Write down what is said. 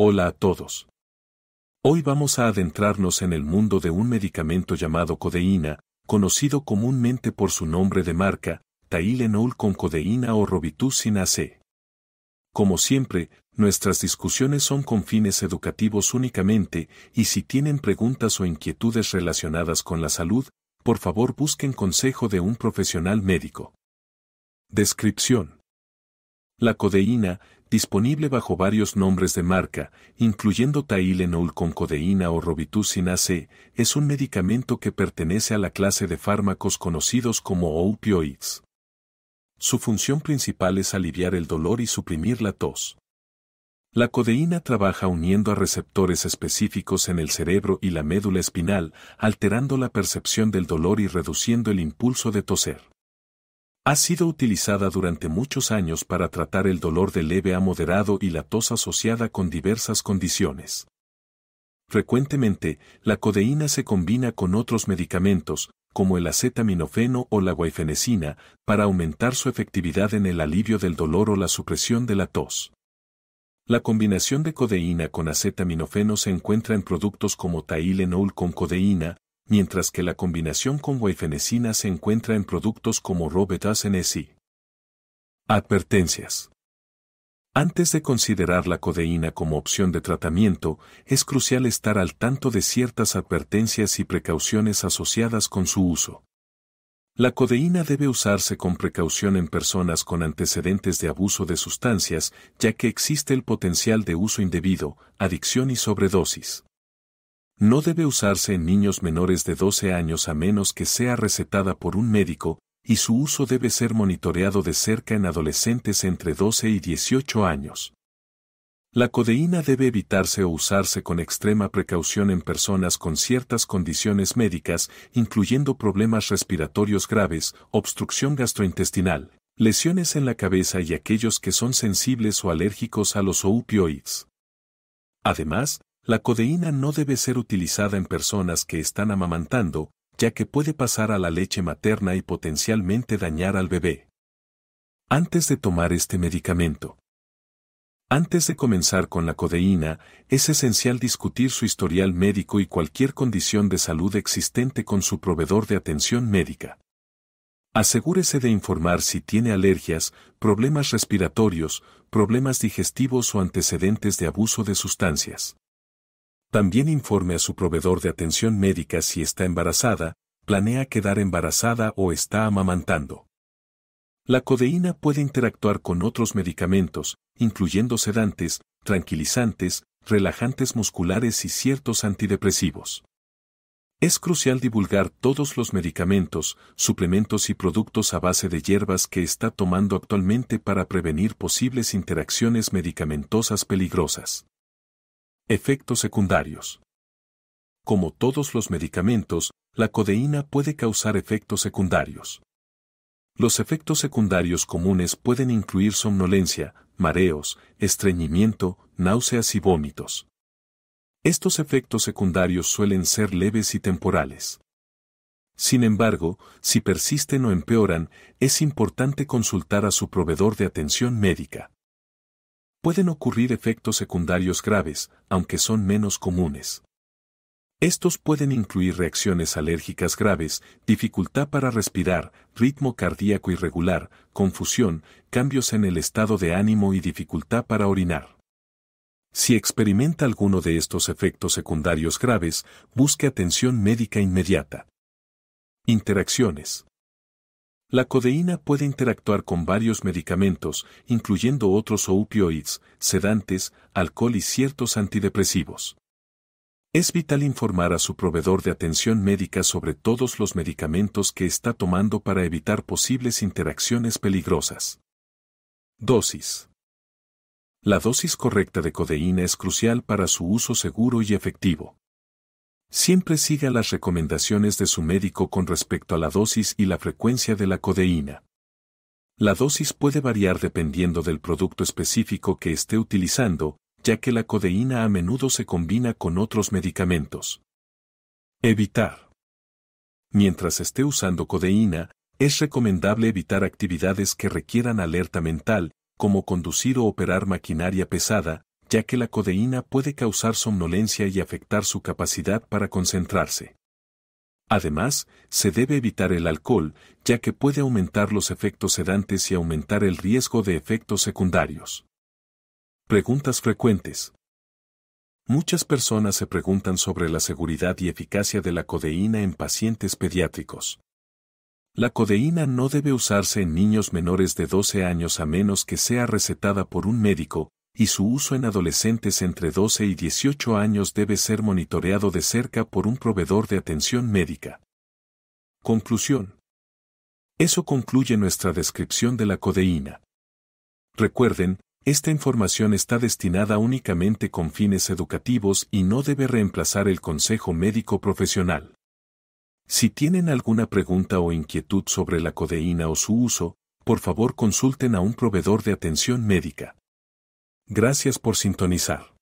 Hola a todos. Hoy vamos a adentrarnos en el mundo de un medicamento llamado codeína, conocido comúnmente por su nombre de marca, Tylenol con codeína o Robitussin AC. Como siempre, nuestras discusiones son con fines educativos únicamente, y si tienen preguntas o inquietudes relacionadas con la salud, por favor busquen consejo de un profesional médico. Descripción. La codeína, disponible bajo varios nombres de marca, incluyendo Tylenol con codeína o Robitussin AC, es un medicamento que pertenece a la clase de fármacos conocidos como opioides. Su función principal es aliviar el dolor y suprimir la tos. La codeína trabaja uniendo a receptores específicos en el cerebro y la médula espinal, alterando la percepción del dolor y reduciendo el impulso de toser. Ha sido utilizada durante muchos años para tratar el dolor de leve a moderado y la tos asociada con diversas condiciones. Frecuentemente, la codeína se combina con otros medicamentos, como el acetaminofeno o la guaifenesina, para aumentar su efectividad en el alivio del dolor o la supresión de la tos. La combinación de codeína con acetaminofeno se encuentra en productos como Tylenol con codeína, mientras que la combinación con guaifenesina se encuentra en productos como NSI. Advertencias. Antes de considerar la codeína como opción de tratamiento, es crucial estar al tanto de ciertas advertencias y precauciones asociadas con su uso. La codeína debe usarse con precaución en personas con antecedentes de abuso de sustancias, ya que existe el potencial de uso indebido, adicción y sobredosis no debe usarse en niños menores de 12 años a menos que sea recetada por un médico, y su uso debe ser monitoreado de cerca en adolescentes entre 12 y 18 años. La codeína debe evitarse o usarse con extrema precaución en personas con ciertas condiciones médicas, incluyendo problemas respiratorios graves, obstrucción gastrointestinal, lesiones en la cabeza y aquellos que son sensibles o alérgicos a los opioides. Además, la codeína no debe ser utilizada en personas que están amamantando, ya que puede pasar a la leche materna y potencialmente dañar al bebé. Antes de tomar este medicamento. Antes de comenzar con la codeína, es esencial discutir su historial médico y cualquier condición de salud existente con su proveedor de atención médica. Asegúrese de informar si tiene alergias, problemas respiratorios, problemas digestivos o antecedentes de abuso de sustancias. También informe a su proveedor de atención médica si está embarazada, planea quedar embarazada o está amamantando. La codeína puede interactuar con otros medicamentos, incluyendo sedantes, tranquilizantes, relajantes musculares y ciertos antidepresivos. Es crucial divulgar todos los medicamentos, suplementos y productos a base de hierbas que está tomando actualmente para prevenir posibles interacciones medicamentosas peligrosas. Efectos secundarios. Como todos los medicamentos, la codeína puede causar efectos secundarios. Los efectos secundarios comunes pueden incluir somnolencia, mareos, estreñimiento, náuseas y vómitos. Estos efectos secundarios suelen ser leves y temporales. Sin embargo, si persisten o empeoran, es importante consultar a su proveedor de atención médica pueden ocurrir efectos secundarios graves, aunque son menos comunes. Estos pueden incluir reacciones alérgicas graves, dificultad para respirar, ritmo cardíaco irregular, confusión, cambios en el estado de ánimo y dificultad para orinar. Si experimenta alguno de estos efectos secundarios graves, busque atención médica inmediata. Interacciones. La codeína puede interactuar con varios medicamentos, incluyendo otros opioides, sedantes, alcohol y ciertos antidepresivos. Es vital informar a su proveedor de atención médica sobre todos los medicamentos que está tomando para evitar posibles interacciones peligrosas. Dosis. La dosis correcta de codeína es crucial para su uso seguro y efectivo. Siempre siga las recomendaciones de su médico con respecto a la dosis y la frecuencia de la codeína. La dosis puede variar dependiendo del producto específico que esté utilizando, ya que la codeína a menudo se combina con otros medicamentos. Evitar. Mientras esté usando codeína, es recomendable evitar actividades que requieran alerta mental, como conducir o operar maquinaria pesada, ya que la codeína puede causar somnolencia y afectar su capacidad para concentrarse. Además, se debe evitar el alcohol, ya que puede aumentar los efectos sedantes y aumentar el riesgo de efectos secundarios. Preguntas frecuentes. Muchas personas se preguntan sobre la seguridad y eficacia de la codeína en pacientes pediátricos. La codeína no debe usarse en niños menores de 12 años a menos que sea recetada por un médico, y su uso en adolescentes entre 12 y 18 años debe ser monitoreado de cerca por un proveedor de atención médica. Conclusión. Eso concluye nuestra descripción de la codeína. Recuerden, esta información está destinada únicamente con fines educativos y no debe reemplazar el consejo médico profesional. Si tienen alguna pregunta o inquietud sobre la codeína o su uso, por favor consulten a un proveedor de atención médica. Gracias por sintonizar.